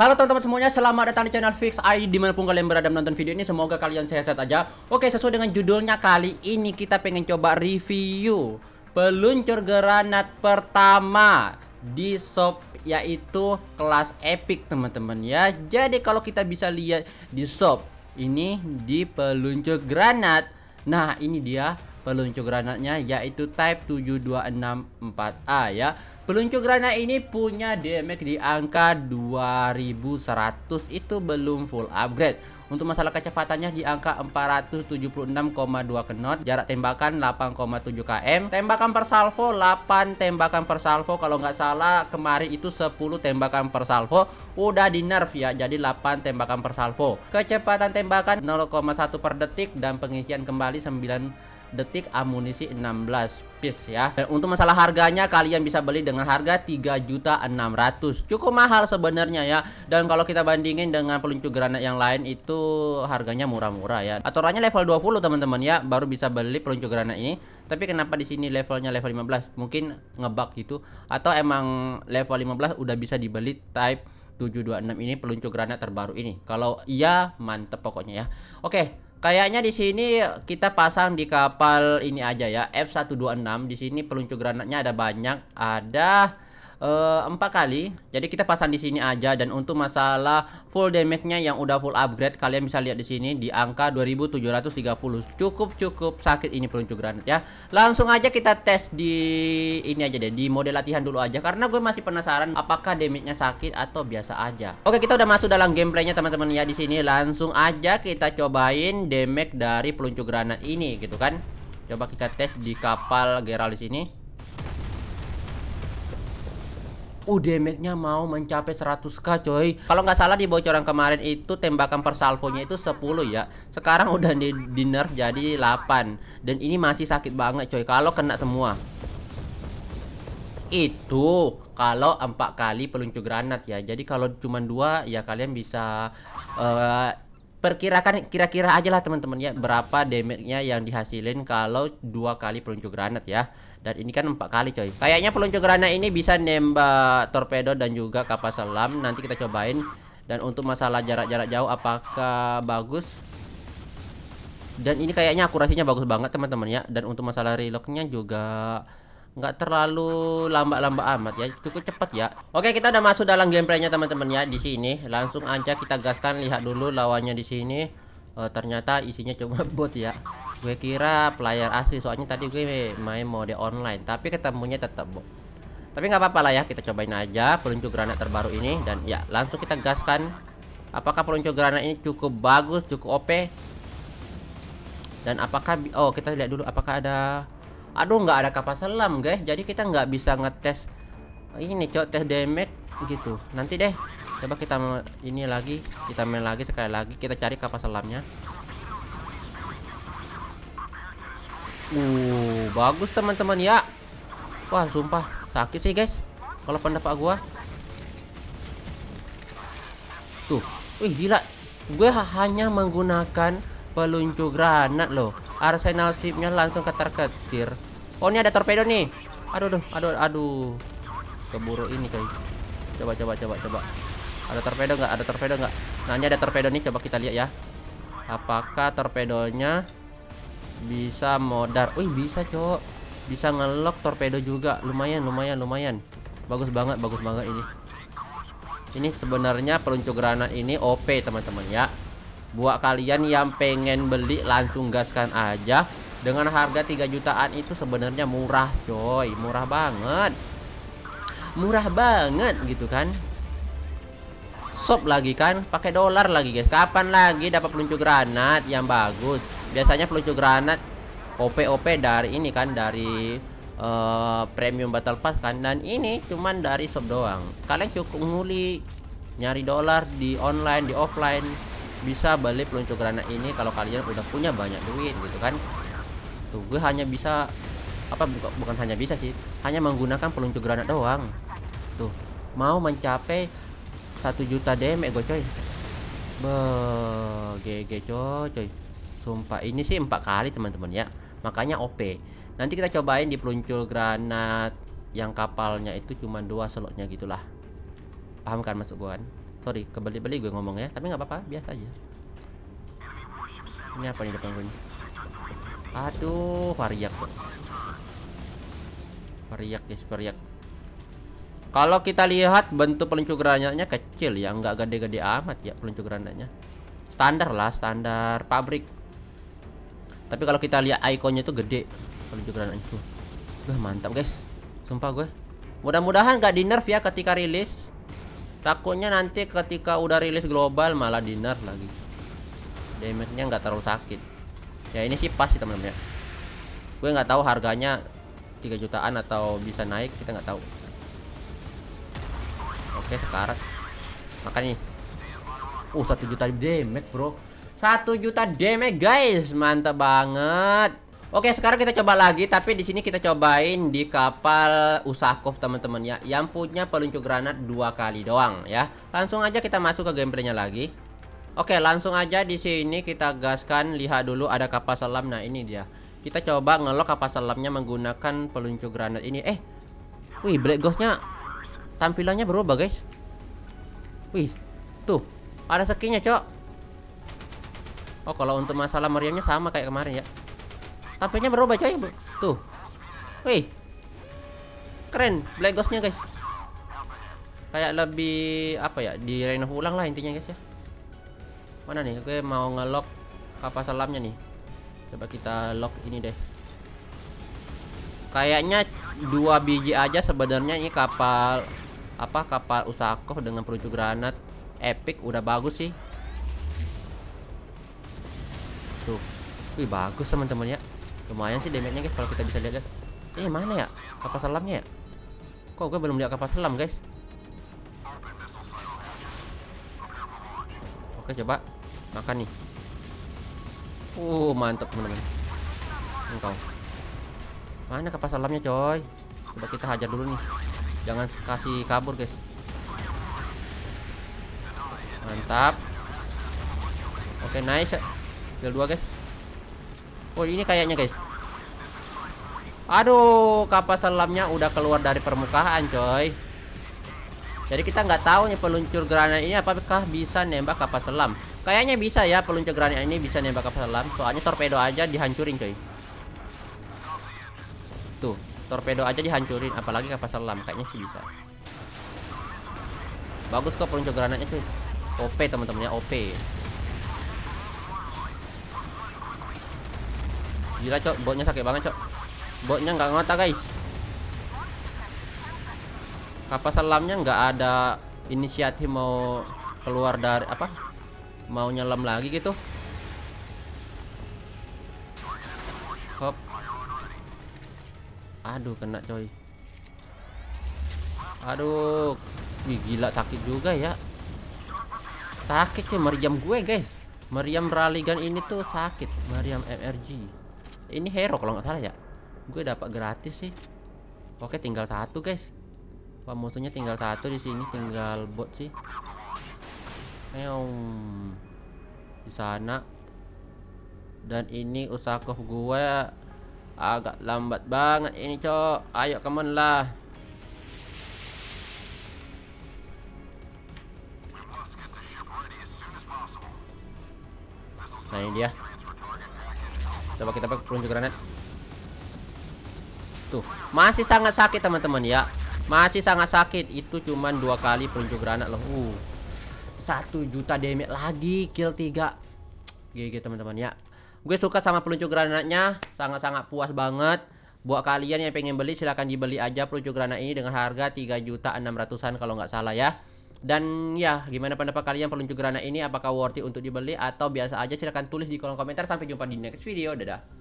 Halo teman-teman semuanya, selamat datang di channel Fix id dimanapun kalian berada menonton video ini Semoga kalian sehat-sehat aja Oke, sesuai dengan judulnya kali ini kita pengen coba review Peluncur granat pertama di shop yaitu kelas epic teman-teman ya Jadi kalau kita bisa lihat di shop ini di peluncur granat Nah ini dia peluncur granatnya yaitu type 7264A ya Peluncur Granat ini punya damage di angka 2100 itu belum full upgrade. Untuk masalah kecepatannya di angka 476,2 knot, jarak tembakan 8,7 km, tembakan per salvo 8 tembakan per salvo kalau nggak salah kemarin itu 10 tembakan per salvo udah di nerf ya jadi 8 tembakan per salvo. Kecepatan tembakan 0,1 per detik dan pengisian kembali 9 detik amunisi 16 piece ya dan untuk masalah harganya kalian bisa beli dengan harga 3.600 cukup mahal sebenarnya ya dan kalau kita bandingin dengan peluncur granat yang lain itu harganya murah-murah ya aturannya level 20 teman-teman ya baru bisa beli peluncur granat ini tapi kenapa di sini levelnya level 15 mungkin ngebug gitu atau emang level 15 udah bisa dibeli type 726 ini peluncur granat terbaru ini kalau iya mantep pokoknya ya oke Kayaknya di sini kita pasang di kapal ini aja ya F126. Di sini peluncur granatnya ada banyak, ada Eh, empat uh, kali. Jadi kita pasang di sini aja dan untuk masalah full damage-nya yang udah full upgrade kalian bisa lihat di sini di angka 2730. Cukup cukup sakit ini peluncur granat ya. Langsung aja kita tes di ini aja deh di mode latihan dulu aja karena gue masih penasaran apakah damage-nya sakit atau biasa aja. Oke, kita udah masuk dalam gameplaynya teman-teman ya di sini langsung aja kita cobain damage dari peluncur granat ini gitu kan. Coba kita tes di kapal Geralt di sini. Uh damage-nya mau mencapai 100k coy Kalau nggak salah di bocoran kemarin itu tembakan per salvonya itu 10 ya Sekarang udah di, di nerf jadi 8 Dan ini masih sakit banget coy Kalau kena semua Itu kalau 4 kali peluncur granat ya Jadi kalau cuma dua ya kalian bisa uh, perkirakan kira-kira aja lah teman-teman ya berapa damage-nya yang dihasilin kalau dua kali peluncur granat ya dan ini kan empat kali coy kayaknya peluncur granat ini bisa nembak torpedo dan juga kapal selam nanti kita cobain dan untuk masalah jarak-jarak jauh apakah bagus dan ini kayaknya akurasinya bagus banget teman-teman ya dan untuk masalah reloadnya juga nggak terlalu lambat-lambat amat ya cukup cepat ya oke kita udah masuk dalam gameplaynya teman-teman ya di sini langsung aja kita gaskan lihat dulu lawannya di sini e, ternyata isinya cuma bot ya gue kira player asli soalnya tadi gue main mode online tapi ketemunya tetap bot tapi nggak apa-apa lah ya kita cobain aja peluncur granat terbaru ini dan ya langsung kita gaskan apakah peluncur granat ini cukup bagus cukup OP dan apakah oh kita lihat dulu apakah ada aduh nggak ada kapal selam guys jadi kita nggak bisa ngetes ini cok tes damage gitu nanti deh coba kita ini lagi kita main lagi sekali lagi kita cari kapal selamnya uh bagus teman-teman ya wah sumpah sakit sih guys kalau pendapat gua tuh wih gila gue hanya menggunakan peluncur granat loh Arsenal shipnya langsung keterketir. Oh, ini ada torpedo nih. Aduh, aduh, aduh, aduh. Keburu ini, coy. Coba, coba, coba, coba. Ada torpedo nggak? Ada torpedo nggak? Nah, ini ada torpedo nih. Coba kita lihat ya. Apakah torpedonya bisa modar? Wih, bisa, cok. Bisa ngelok torpedo juga. Lumayan, lumayan, lumayan. Bagus banget, bagus banget ini. Ini sebenarnya peluncur granat ini OP, teman-teman ya. Buat kalian yang pengen beli langsung gaskan aja Dengan harga 3 jutaan itu sebenarnya murah coy Murah banget Murah banget gitu kan sob lagi kan pakai dolar lagi guys Kapan lagi dapat peluncur granat yang bagus Biasanya peluncur granat OP-OP dari ini kan Dari uh, premium battle pass kan dan ini cuman dari sob doang kalian cukup nguli nyari dolar di online di offline bisa beli peluncur granat ini kalau kalian udah punya banyak duit gitu kan tuh gue hanya bisa apa bukan, bukan hanya bisa sih hanya menggunakan peluncur granat doang tuh mau mencapai satu juta damage eh, gue coy be GG coy sumpah ini sih empat kali teman-teman ya makanya OP nanti kita cobain di peluncur granat yang kapalnya itu cuma dua slotnya gitulah paham kan masuk gua kan sorry kebalik-balik gue ngomong ya tapi nggak apa-apa biasa aja ini apa nih depan gue ini aduh variak variak guys variak kalau kita lihat bentuk peluncur granatnya kecil ya nggak gede-gede amat ya peluncur granatnya standar lah standar pabrik tapi kalau kita lihat ikonnya tuh gede peluncur granatnya tuh udah mantap guys sumpah gue mudah-mudahan nggak di nerf ya ketika rilis Takutnya nanti ketika udah rilis global malah dinner lagi. Damage-nya nggak terlalu sakit. Ya ini sih pas sih teman-teman ya. Gue nggak tahu harganya 3 jutaan atau bisa naik kita nggak tahu. Oke sekarang Makanya nih. Uh satu juta damage bro. Satu juta damage guys, mantap banget. Oke, sekarang kita coba lagi tapi di sini kita cobain di kapal Usakov teman-teman ya yang punya peluncur granat dua kali doang ya. Langsung aja kita masuk ke gameplaynya lagi. Oke, langsung aja di sini kita gaskan lihat dulu ada kapal selam. Nah, ini dia. Kita coba ngelok kapal selamnya menggunakan peluncur granat ini. Eh. Wih, Black ghostnya tampilannya berubah, guys. Wih, tuh. Ada skinnya, Cok. Oh, kalau untuk masalah meriamnya sama kayak kemarin ya. Tampilnya berubah coy. Tuh. Wih. Keren Black ghostnya guys. Kayak lebih apa ya? Di renov ulang lah intinya guys ya. Mana nih? Gue mau ngelok kapal selamnya nih. Coba kita lock ini deh. Kayaknya dua biji aja sebenarnya ini kapal apa kapal Usakov dengan peluncur granat epic udah bagus sih. Tuh. Wih bagus teman-teman ya lumayan sih damage-nya guys kalau kita bisa lihat eh mana ya kapal selamnya ya kok gue belum lihat kapal selam guys oke coba makan nih uh mantap teman-teman engkau mana kapal selamnya coy coba kita hajar dulu nih jangan kasih kabur guys mantap oke nice kill dua guys Oh ini kayaknya guys Aduh kapal selamnya udah keluar dari permukaan coy Jadi kita nggak tahu nih peluncur granat ini apakah bisa nembak kapal selam Kayaknya bisa ya peluncur granat ini bisa nembak kapal selam Soalnya torpedo aja dihancurin coy Tuh torpedo aja dihancurin apalagi kapal selam kayaknya sih bisa Bagus kok peluncur granatnya tuh OP teman-temannya OP Gila cok, botnya sakit banget cok. Botnya nggak ngotak guys. Kapal selamnya nggak ada inisiatif mau keluar dari apa? Mau nyelam lagi gitu. Hop. Aduh kena coy. Aduh. Wih gila sakit juga ya. Sakit cuy meriam gue guys. Meriam Raligan ini tuh sakit Meriam MRG ini hero kalau nggak salah ya gue dapat gratis sih oke tinggal satu guys Wah, musuhnya tinggal satu di sini tinggal bot sih Meong. di sana dan ini usaha gue agak lambat banget ini cok ayo kemen lah Nah ini dia Coba kita pakai peluncur granat. Tuh, masih sangat sakit teman-teman ya. Masih sangat sakit. Itu cuman dua kali peluncur granat loh. Uh. satu juta damage lagi kill 3. GG teman-teman ya. Gue suka sama peluncur granatnya, sangat-sangat puas banget. Buat kalian yang pengen beli silahkan dibeli aja peluncur granat ini dengan harga tiga juta enam an kalau nggak salah ya. Dan ya, gimana pendapat kalian peluncur granat ini? Apakah worth it untuk dibeli atau biasa aja? Silahkan tulis di kolom komentar. Sampai jumpa di next video. Dadah.